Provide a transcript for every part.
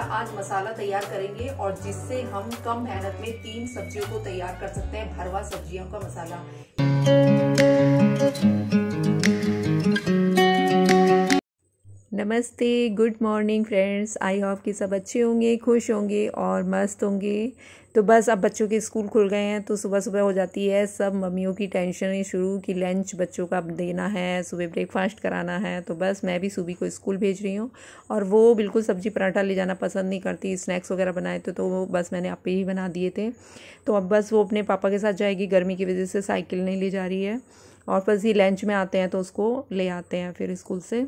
अच्छा आज मसाला तैयार करेंगे और जिससे हम कम मेहनत में तीन सब्जियों को तैयार कर सकते हैं भरवा सब्जियों का मसाला नमस्ते good morning friends I hope कि सब अच्छे होंगे खुश होंगे और मस्त होंगे तो बस अब बच्चों के स्कूल खुल गए हैं तो सुबह सुबह हो जाती है सब मम्मियों की टेंशन ही शुरू कि लंच बच्चों का देना है सुबह ब्रेकफास्ट कराना है तो बस मैं भी सुबह को स्कूल भेज रही हूँ और वो बिल्कुल सब्जी पराठा ले जाना पसंद नहीं करती स्नैक्स वगैरह बनाए तो तो वो बस मैंने आप ही बना दिए थे तो अब बस वो अपने पापा के साथ जाएगी गर्मी की वजह से साइकिल नहीं ले जा रही है और बस ये लंच में आते हैं तो उसको ले आते हैं फिर स्कूल से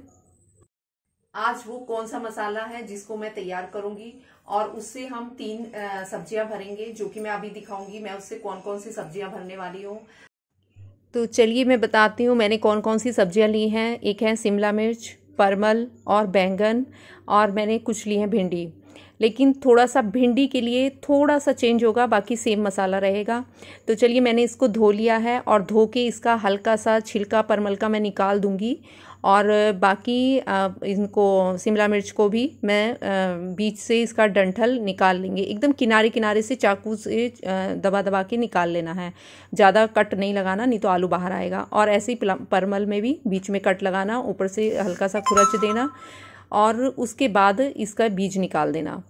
आज वो कौन सा मसाला है जिसको मैं तैयार करूंगी और उससे हम तीन सब्जियां भरेंगे जो कि मैं अभी दिखाऊंगी मैं उससे कौन कौन सी सब्जियां भरने वाली हूँ तो चलिए मैं बताती हूँ मैंने कौन कौन सी सब्जियां ली हैं एक है शिमला मिर्च परमल और बैंगन और मैंने कुछ ली है भिंडी लेकिन थोड़ा सा भिंडी के लिए थोड़ा सा चेंज होगा बाकी सेम मसाला रहेगा तो चलिए मैंने इसको धो लिया है और धो के इसका हल्का सा छिलका परमल का मैं निकाल दूंगी और बाकी इनको शिमला मिर्च को भी मैं बीच से इसका डंठल निकाल लेंगे एकदम किनारे किनारे से चाकू से दबा दबा के निकाल लेना है ज़्यादा कट नहीं लगाना नहीं तो आलू बाहर आएगा और ऐसे ही परमल में भी बीच में कट लगाना ऊपर से हल्का सा खुरच देना और उसके बाद इसका बीज निकाल देना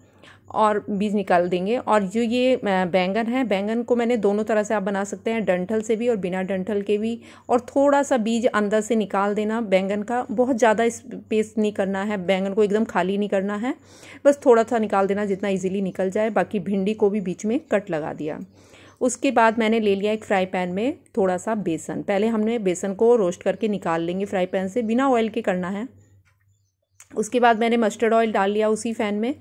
और बीज निकाल देंगे और जो ये बैंगन है बैंगन को मैंने दोनों तरह से आप बना सकते हैं डंठल से भी और बिना डंठल के भी और थोड़ा सा बीज अंदर से निकाल देना बैंगन का बहुत ज़्यादा स्पेस नहीं करना है बैंगन को एकदम खाली नहीं करना है बस थोड़ा सा निकाल देना जितना ईजिली निकल जाए बाकी भिंडी को भी बीच में कट लगा दिया उसके बाद मैंने ले लिया एक फ्राई पैन में थोड़ा सा बेसन पहले हमने बेसन को रोस्ट करके निकाल लेंगे फ्राई पैन से बिना ऑयल के करना है उसके बाद मैंने मस्टर्ड ऑयल डाल लिया उसी फैन में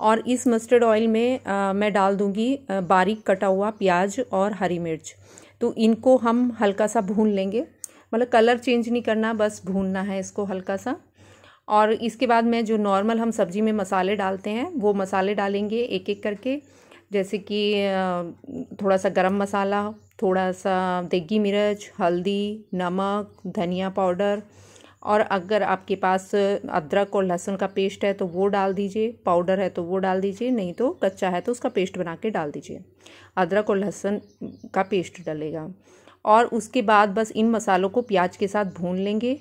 और इस मस्टर्ड ऑयल में आ, मैं डाल दूंगी बारीक कटा हुआ प्याज और हरी मिर्च तो इनको हम हल्का सा भून लेंगे मतलब कलर चेंज नहीं करना बस भूनना है इसको हल्का सा और इसके बाद मैं जो नॉर्मल हम सब्ज़ी में मसाले डालते हैं वो मसाले डालेंगे एक एक करके जैसे कि थोड़ा सा गरम मसाला थोड़ा सा देगी मिर्च हल्दी नमक धनिया पाउडर और अगर आपके पास अदरक और लहसुन का पेस्ट है तो वो डाल दीजिए पाउडर है तो वो डाल दीजिए नहीं तो कच्चा है तो उसका पेस्ट बना के डाल दीजिए अदरक और लहसुन का पेस्ट डलेगा और उसके बाद बस इन मसालों को प्याज के साथ भून लेंगे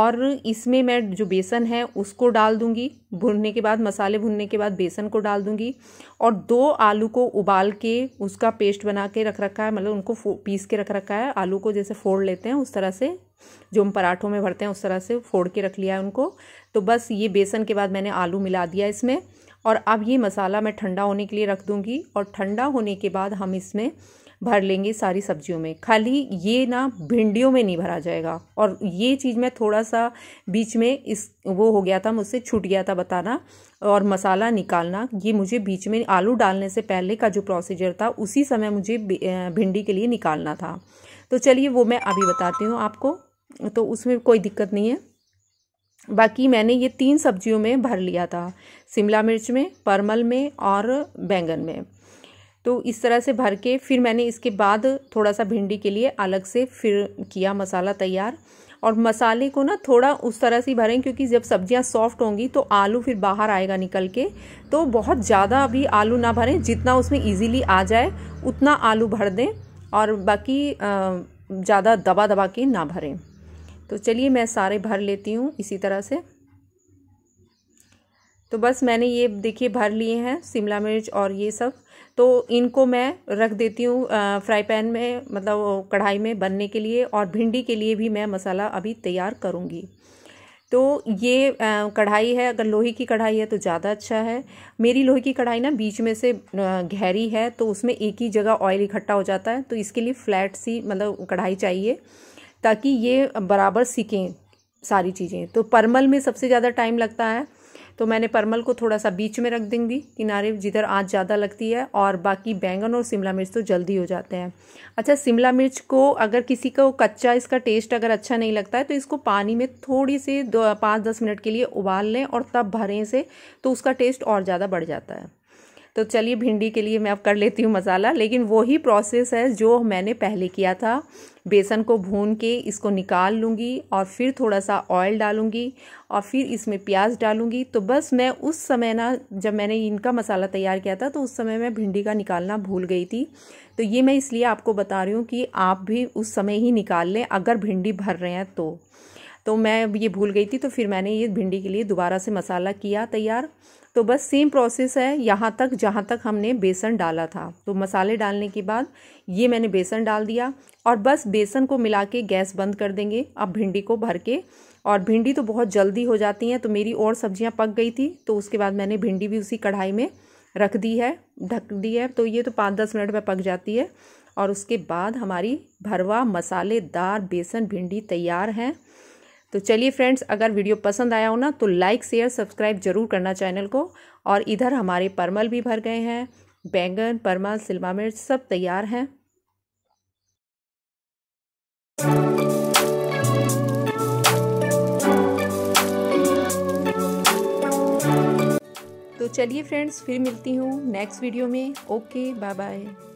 और इसमें मैं जो बेसन है उसको डाल दूंगी भूनने के बाद मसाले भूनने के बाद बेसन को डाल दूंगी और दो आलू को उबाल के उसका पेस्ट बना के रख रखा है मतलब उनको पीस के रख रखा है आलू को जैसे फोड़ लेते हैं उस तरह से जो हम पराठों में भरते हैं उस तरह से फोड़ के रख लिया है उनको तो बस ये बेसन के बाद मैंने आलू मिला दिया इसमें और अब ये मसाला मैं ठंडा होने के लिए रख दूँगी और ठंडा होने के बाद हम इसमें भर लेंगे सारी सब्जियों में खाली ये ना भिंडियों में नहीं भरा जाएगा और ये चीज़ मैं थोड़ा सा बीच में इस वो हो गया था मुझसे छूट गया था बताना और मसाला निकालना ये मुझे बीच में आलू डालने से पहले का जो प्रोसीजर था उसी समय मुझे भिंडी के लिए निकालना था तो चलिए वो मैं अभी बताती हूँ आपको तो उसमें कोई दिक्कत नहीं है बाकी मैंने ये तीन सब्जियों में भर लिया था शिमला मिर्च में परमल में और बैंगन में तो इस तरह से भर के फिर मैंने इसके बाद थोड़ा सा भिंडी के लिए अलग से फिर किया मसाला तैयार और मसाले को ना थोड़ा उस तरह से भरें क्योंकि जब सब्जियां सॉफ्ट होंगी तो आलू फिर बाहर आएगा निकल के तो बहुत ज़्यादा अभी आलू ना भरें जितना उसमें इजीली आ जाए उतना आलू भर दें और बाकी ज़्यादा दबा दबा के ना भरें तो चलिए मैं सारे भर लेती हूँ इसी तरह से तो बस मैंने ये देखिए भर लिए हैं शिमला मिर्च और ये सब तो इनको मैं रख देती हूँ फ्राई पैन में मतलब कढ़ाई में बनने के लिए और भिंडी के लिए भी मैं मसाला अभी तैयार करूँगी तो ये कढ़ाई है अगर लोहे की कढ़ाई है तो ज़्यादा अच्छा है मेरी लोहे की कढ़ाई ना बीच में से गहरी है तो उसमें एक ही जगह ऑयल इकट्ठा हो जाता है तो इसके लिए फ्लैट सी मतलब कढ़ाई चाहिए ताकि ये बराबर सीखें सारी चीज़ें तो परमल में सबसे ज़्यादा टाइम लगता है तो मैंने परमल को थोड़ा सा बीच में रख देंगी किनारे जिधर आँच ज़्यादा लगती है और बाकी बैंगन और शिमला मिर्च तो जल्दी हो जाते हैं अच्छा शिमला मिर्च को अगर किसी को कच्चा इसका टेस्ट अगर अच्छा नहीं लगता है तो इसको पानी में थोड़ी सी पाँच दस मिनट के लिए उबाल लें और तब भरें इसे तो उसका टेस्ट और ज़्यादा बढ़ जाता है तो चलिए भिंडी के लिए मैं अब कर लेती हूँ मसाला लेकिन वही प्रोसेस है जो मैंने पहले किया था बेसन को भून के इसको निकाल लूँगी और फिर थोड़ा सा ऑयल डालूँगी और फिर इसमें प्याज डालूँगी तो बस मैं उस समय ना जब मैंने इनका मसाला तैयार किया था तो उस समय मैं भिंडी का निकालना भूल गई थी तो ये मैं इसलिए आपको बता रही हूँ कि आप भी उस समय ही निकाल लें अगर भिंडी भर रहे हैं तो तो मैं ये भूल गई थी तो फिर मैंने ये भिंडी के लिए दोबारा से मसाला किया तैयार तो बस सेम प्रोसेस है यहाँ तक जहाँ तक हमने बेसन डाला था तो मसाले डालने के बाद ये मैंने बेसन डाल दिया और बस बेसन को मिला के गैस बंद कर देंगे अब भिंडी को भर के और भिंडी तो बहुत जल्दी हो जाती हैं तो मेरी और सब्ज़ियाँ पक गई थी तो उसके बाद मैंने भिंडी भी उसी कढ़ाई में रख दी है ढक दी है तो ये तो पाँच दस मिनट में पक जाती है और उसके बाद हमारी भरवा मसालेदार बेसन भिंडी तैयार हैं तो चलिए फ्रेंड्स अगर वीडियो पसंद आया हो ना तो लाइक शेयर सब्सक्राइब जरूर करना चैनल को और इधर हमारे परमल भी भर गए हैं बैंगन परमल सिलवा मिर्च सब तैयार हैं तो चलिए फ्रेंड्स फिर मिलती हूँ नेक्स्ट वीडियो में ओके बाय बाय